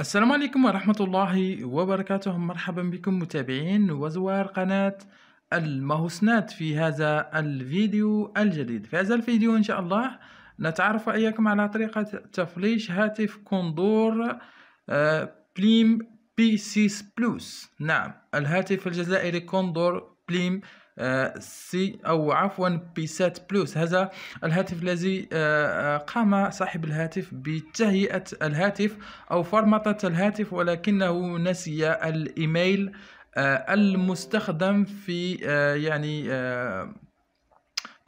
السلام عليكم ورحمة الله وبركاته مرحبا بكم متابعين وزوار قناة المهوسنات في هذا الفيديو الجديد في هذا الفيديو إن شاء الله نتعرف إياكم على طريقة تفليش هاتف كوندور آه، بليم بي 6 بلوس نعم الهاتف الجزائري كوندور بليم سي أو عفوا بيسات بلوس هذا الهاتف الذي آه، آه، قام صاحب الهاتف بتهيئة الهاتف أو فرمطة الهاتف ولكنه نسي الإيميل آه، المستخدم في يعني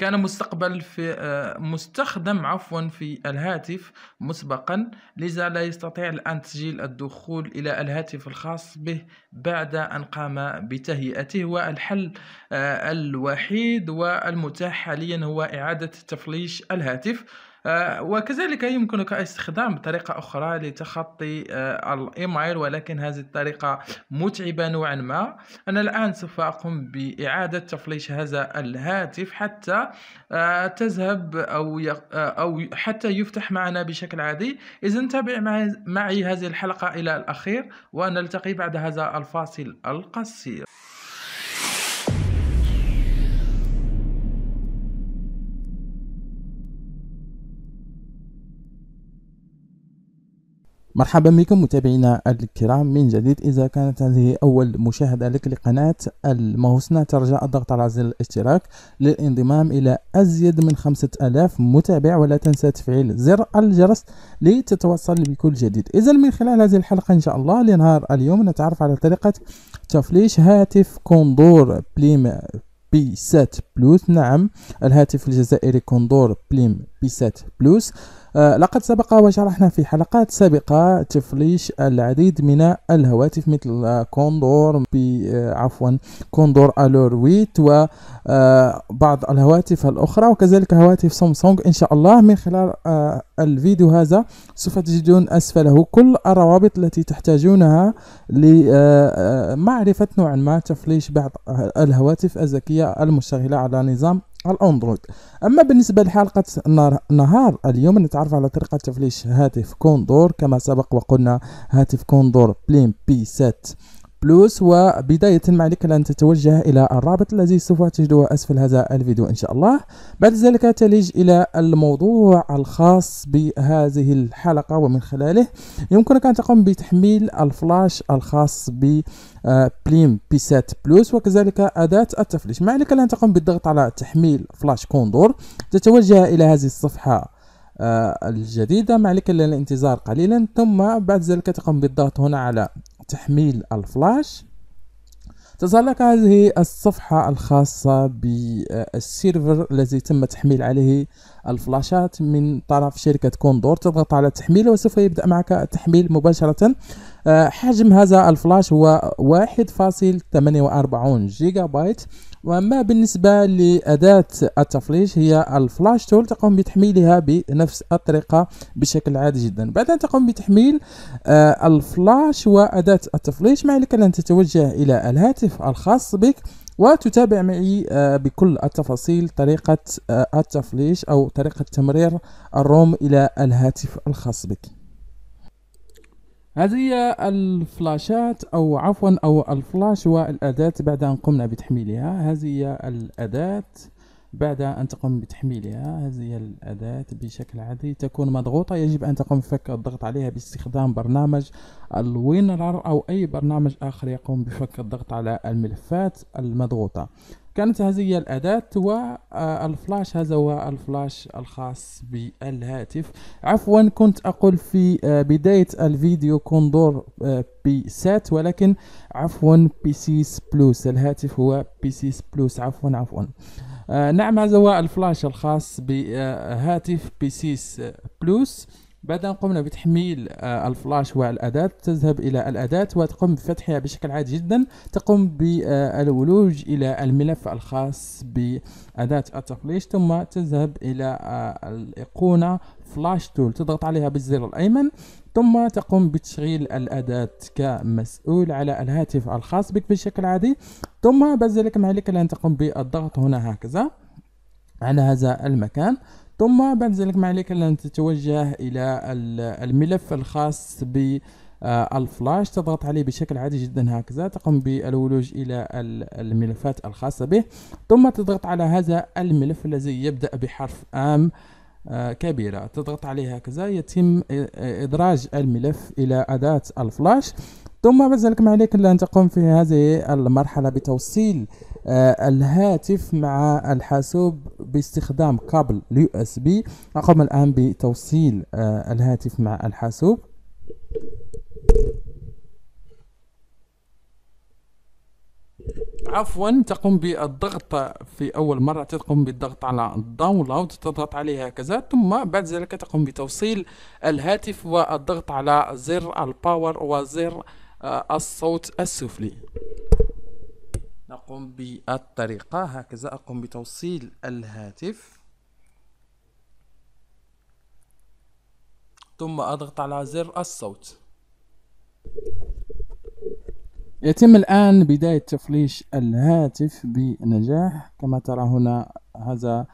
كان مستقبل في آه، مستخدم عفوا في الهاتف مسبقا لذا لا يستطيع الآن تسجيل الدخول إلى الهاتف الخاص به بعد أن قام بتهيئته والحل آه، الوحيد والمتاح حاليا هو إعادة تفليش الهاتف آه، وكذلك يمكنك استخدام طريقة أخرى لتخطي آه، الإيميل ولكن هذه الطريقة متعبة نوعا ما أنا الآن سوف أقوم بإعادة تفليش هذا الهاتف حتى آه، تذهب أو أو حتى يفتح معنا بشكل عادي إذا تابع معي هذه الحلقة إلى الأخير ونلتقي بعد هذا الفاصل القصير مرحبا بكم متابعينا الكرام من جديد إذا كانت هذه أول مشاهدة لك لقناة الموسنا ترجع الضغط على زر الاشتراك للانضمام إلى أزيد من خمسة ألاف متابع ولا تنسى تفعيل زر الجرس لتتوصل بكل جديد إذا من خلال هذه الحلقة إن شاء الله لنهار اليوم نتعرف على طريقة تفليش هاتف كوندور بليم بي سات بلوس نعم الهاتف الجزائري كوندور بليم بي سات بلوس آه، لقد سبق وشرحنا في حلقات سابقة تفليش العديد من الهواتف مثل آه، كوندور بي آه، عفوا كوندور الور 8 وبعض الهواتف الأخرى وكذلك هواتف سامسونج إن شاء الله من خلال الفيديو هذا سوف تجدون أسفله كل الروابط التي تحتاجونها لمعرفة نوعا ما تفليش بعض الهواتف الذكية المشتغلة على نظام الاندرويد اما بالنسبه لحلقه نهار اليوم نتعرف على طريقه تفليش هاتف كوندور كما سبق وقلنا هاتف كوندور بلين بي 7 بلوس وبداية ما عليك أن تتوجه إلى الرابط الذي سوف تجده أسفل هذا الفيديو إن شاء الله بعد ذلك تلج إلى الموضوع الخاص بهذه الحلقة ومن خلاله يمكنك أن تقوم بتحميل الفلاش الخاص ب بليم بيسات بلوس وكذلك أداة التفليش ما عليك أن تقوم بالضغط على تحميل فلاش كوندور تتوجه إلى هذه الصفحة آه، الجديدة ما عليك إلا الانتظار قليلا ثم بعد ذلك تقوم بالضغط هنا على تحميل الفلاش تظهر هذه الصفحة الخاصة بالسيرفر الذي تم تحميل عليه الفلاشات من طرف شركة كوندور تضغط على التحميل وسوف يبدأ معك التحميل مباشرة آه، حجم هذا الفلاش هو 1.48 جيجا بايت واما بالنسبه لاداه التفليش هي الفلاش تول تقوم بتحميلها بنفس الطريقه بشكل عادي جدا بعد ان تقوم بتحميل آه، الفلاش واداه التفليش ما عليك ان تتوجه الى الهاتف الخاص بك وتتابع معي آه، بكل التفاصيل طريقة آه، التفليش أو طريقة تمرير الروم إلى الهاتف الخاص بك هذه هي الفلاشات او عفوا او الفلاش والاداة بعد ان قمنا بتحميلها هذه هي الاداة بعد ان تقوم بتحميلها هذه هي الاداة بشكل عادي تكون مضغوطة يجب ان تقوم بفك الضغط عليها باستخدام برنامج الوينرر او اي برنامج اخر يقوم بفك الضغط على الملفات المضغوطة كانت هذه هي الأداة والفلاش آه، هذا هو الفلاش الخاص بالهاتف عفوا كنت أقول في آه، بداية الفيديو كوندور بي آه، سات ولكن عفوا بي سيس بلوس الهاتف هو بي سيس بلوس عفوا عفوا نعم هذا هو الفلاش الخاص بهاتف بي سيس بلوس بعد أن قمنا بتحميل آه، الفلاش والأداة تذهب إلى الأداة وتقوم بفتحها بشكل عادي جدا تقوم بالولوج إلى الملف الخاص بأداة التفليش ثم تذهب إلى آه، الأيقونة فلاش تول تضغط عليها بالزر الأيمن ثم تقوم بتشغيل الأداة كمسؤول على الهاتف الخاص بك بشكل عادي ثم بعد ذلك ما عليك إلا أن تقوم بالضغط هنا هكذا على هذا المكان ثم بعد ذلك ما عليك أن تتوجه إلى الملف الخاص ب آه، الفلاش تضغط عليه بشكل عادي جدا هكذا تقوم بالولوج الى الملفات الخاصة به ثم تضغط على هذا الملف الذي يبدأ بحرف ام آه، كبيرة تضغط عليه هكذا يتم آه، إدراج الملف إلى أداة الفلاش ثم بعد ذلك ما عليك الا ان تقوم في هذه المرحله بتوصيل آه، الهاتف مع الحاسوب باستخدام كابل يو اس بي اقوم الان بتوصيل آه، الهاتف مع الحاسوب عفوا تقوم بالضغط في اول مره تقوم بالضغط على داونلود تضغط عليه هكذا ثم بعد ذلك تقوم بتوصيل الهاتف والضغط على زر الباور وزر آه، الصوت السفلي نقوم بالطريقة هكذا أقوم بتوصيل الهاتف ثم أضغط على زر الصوت يتم الآن بداية تفليش الهاتف بنجاح كما ترى هنا هذا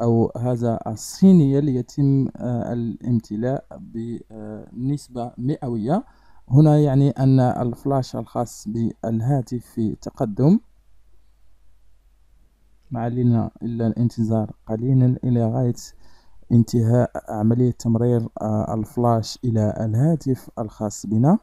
أو هذا الصينية يتم آه، الامتلاء بنسبة مئوية هنا يعني أن الفلاش الخاص بالهاتف في تقدم ما علينا إلا الانتظار قليلا إلى غاية انتهاء عملية تمرير آه، الفلاش إلى الهاتف الخاص بنا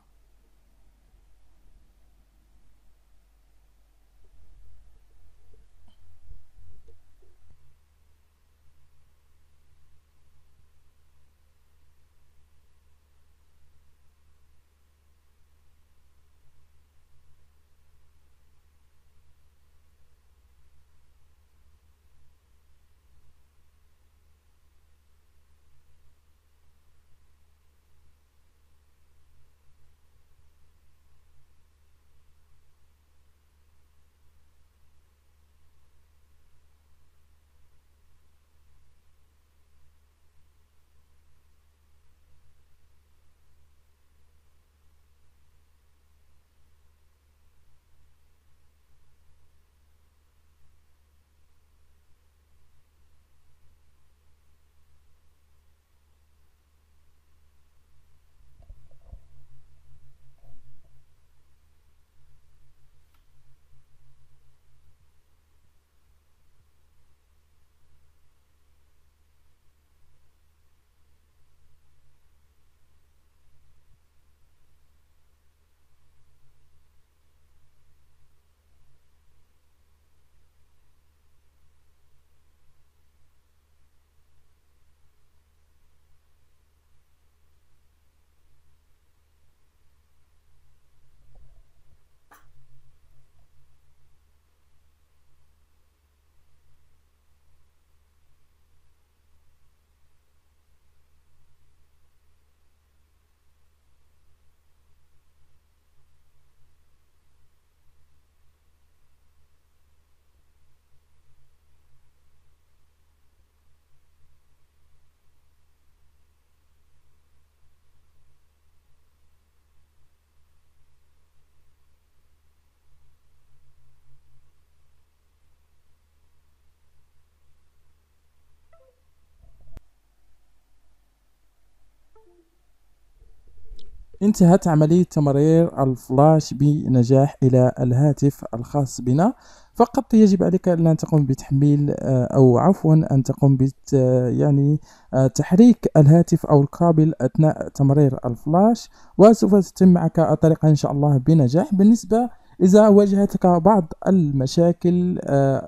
انتهت عملية تمرير الفلاش بنجاح إلى الهاتف الخاص بنا فقط يجب عليك أن تقوم بتحميل آه، أو عفوا أن تقوم بت آه، يعني آه، تحريك الهاتف أو الكابل أثناء تمرير الفلاش وسوف تتم معك الطريقة إن شاء الله بنجاح بالنسبة إذا واجهتك بعض المشاكل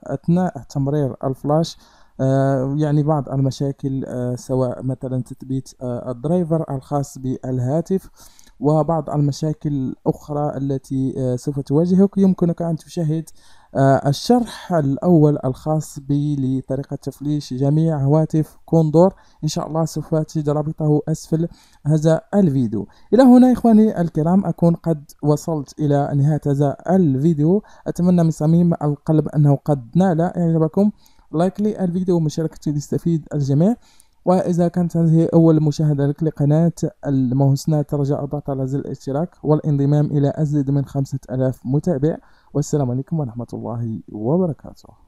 أثناء تمرير الفلاش يعني بعض المشاكل سواء مثلا تثبيت الدرايفر الخاص بالهاتف وبعض المشاكل الأخرى التي آه، سوف تواجهك يمكنك أن تشاهد آه، الشرح الأول الخاص بي لطريقة تفليش جميع هواتف كوندور إن شاء الله سوف تجد رابطه أسفل هذا الفيديو إلى هنا إخواني الكرام أكون قد وصلت إلى نهاية هذا الفيديو أتمنى من صميم القلب أنه قد نال إعجابكم لايك للفيديو ومشاركته ليستفيد الجميع وإذا كانت هذه أول مشاهدة لك لقناة المهوسنات ترجع الضغط على زر الاشتراك والانضمام إلى أزيد من خمسة ألاف متابع والسلام عليكم ورحمة الله وبركاته